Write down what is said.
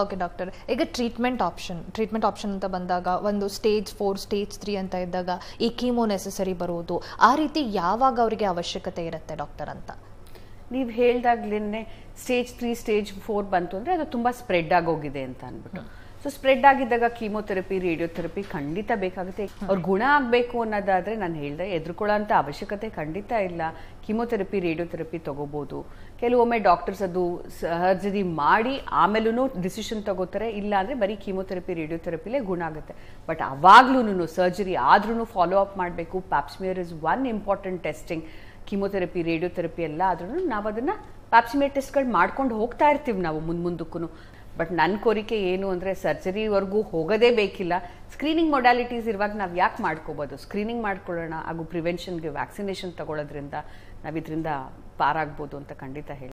okay doctor ಈಗ treatment option treatment option ಅಂತ ಬಂದಾಗ ಒಂದು ಸ್ಟೇಜ್ ಫೋರ್ ಸ್ಟೇಜ್ ತ್ರೀ ಅಂತ ಇದ್ದಾಗ ಈ ಕೀಮೋ ನೆಸೆಸರಿ ಬರುವುದು ಆ ರೀತಿ ಯಾವಾಗ ಅವರಿಗೆ ಅವಶ್ಯಕತೆ ಇರುತ್ತೆ ಡಾಕ್ಟರ್ ಅಂತ ನೀವು ಹೇಳ್ದಾಗ್ಲೇ ಸ್ಟೇಜ್ ತ್ರೀ ಸ್ಟೇಜ್ ಫೋರ್ ಬಂತು ಅಂದರೆ ಅದು ತುಂಬ ಸ್ಪ್ರೆಡ್ ಆಗೋಗಿದೆ ಅಂತ ಅಂದ್ಬಿಟ್ಟು ಸೊ ಸ್ಪ್ರೆಡ್ ಆಗಿದ್ದಾಗ ಕೀಮೋಥೆರಪಿ ರೇಡಿಯೋಥೆರಪಿ ಖಂಡಿತ ಬೇಕಾಗುತ್ತೆ ಅವ್ರ ಗುಣ ಆಗಬೇಕು ಅನ್ನೋದಾದರೆ ನಾನು ಹೇಳಿದೆ ಎದುರುಕೊಳ್ಳೋಂಥ ಅವಶ್ಯಕತೆ ಖಂಡಿತ ಇಲ್ಲ ಕೀಮೋಥೆರಪಿ ರೇಡಿಯೋಥೆರಪಿ ತೊಗೋಬೋದು ಕೆಲವೊಮ್ಮೆ ಡಾಕ್ಟರ್ಸ್ ಅದು ಸರ್ಜರಿ ಮಾಡಿ ಆಮೇಲೂ ಡಿಸಿಷನ್ ತಗೋತಾರೆ ಇಲ್ಲ ಅಂದರೆ ಬರೀ ಕೀಮೋಥೆರಪಿ ರೇಡಿಯೋಥೆರಪಿಲೇ ಗುಣ ಆಗುತ್ತೆ ಬಟ್ ಅವಾಗ್ಲೂ ಸರ್ಜರಿ ಆದ್ರೂ ಫಾಲೋ ಅಪ್ ಮಾಡಬೇಕು Pap smear is one important testing chemotherapy radiotherapy ಎಲ್ಲ ಆದ್ರೂ ನಾವು ಅದನ್ನು ಪ್ಯಾಪ್ಸಿಮೇಟ್ ಗಳು ಮಾಡ್ಕೊಂಡು ಹೋಗ್ತಾ ಇರ್ತೀವಿ ನಾವು ಮುಂದ್ ಮುಂದಕ್ಕೂ ಬಟ್ ನನ್ನ ಕೋರಿಕೆ ಏನು ಅಂದರೆ ಸರ್ಜರಿವರೆಗೂ ಹೋಗೋದೇ ಬೇಕಿಲ್ಲ ಸ್ಕ್ರೀನಿಂಗ್ ಮೊಡಾಲಿಟೀಸ್ ಇರುವಾಗ ನಾವು ಯಾಕೆ ಮಾಡ್ಕೋಬೋದು ಸ್ಕ್ರೀನಿಂಗ್ ಮಾಡ್ಕೊಳ್ಳೋಣ ಹಾಗೂ ಪ್ರಿವೆನ್ಷನ್ಗೆ ವ್ಯಾಕ್ಸಿನೇಷನ್ ತಗೊಳ್ಳೋದ್ರಿಂದ ನಾವು ಇದರಿಂದ ಪಾರಾಗ್ಬೋದು ಅಂತ ಖಂಡಿತ ಹೇಳಿ